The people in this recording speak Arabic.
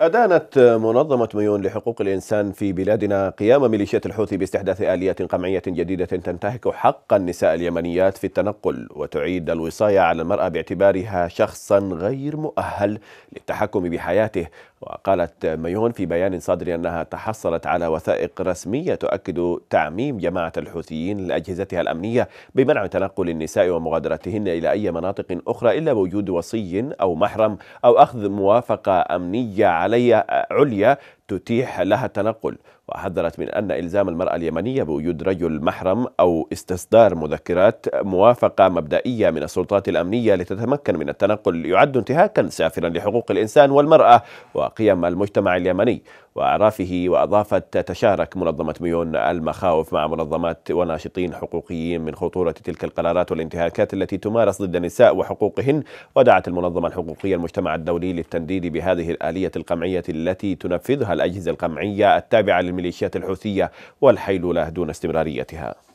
أدانت منظمة ميون لحقوق الإنسان في بلادنا قيام ميليشيات الحوثي باستحداث آليات قمعية جديدة تنتهك حق النساء اليمنيات في التنقل وتعيد الوصاية على المرأة باعتبارها شخصا غير مؤهل للتحكم بحياته وقالت ميون في بيان صادر أنها تحصلت على وثائق رسمية تؤكد تعميم جماعة الحوثيين لأجهزتها الأمنية بمنع تنقل النساء ومغادرتهن إلى أي مناطق أخرى إلا بوجود وصي أو محرم أو أخذ موافقة أمنية عليا عليا تتيح لها التنقل وحذرت من أن إلزام المرأة اليمنية بوجود رجل محرم أو استصدار مذكرات موافقة مبدئية من السلطات الأمنية لتتمكن من التنقل يعد انتهاكا سافرا لحقوق الإنسان والمرأة وقيم المجتمع اليمني وأعرافه وأضافت تشارك منظمة ميون المخاوف مع منظمات وناشطين حقوقيين من خطورة تلك القرارات والانتهاكات التي تمارس ضد النساء وحقوقهن ودعت المنظمة الحقوقية المجتمع الدولي للتنديد بهذه الآلية القمعية التي تنفذها الأجهزة القمعية التابعة للميليشيات الحوثية والحيلولة دون استمراريتها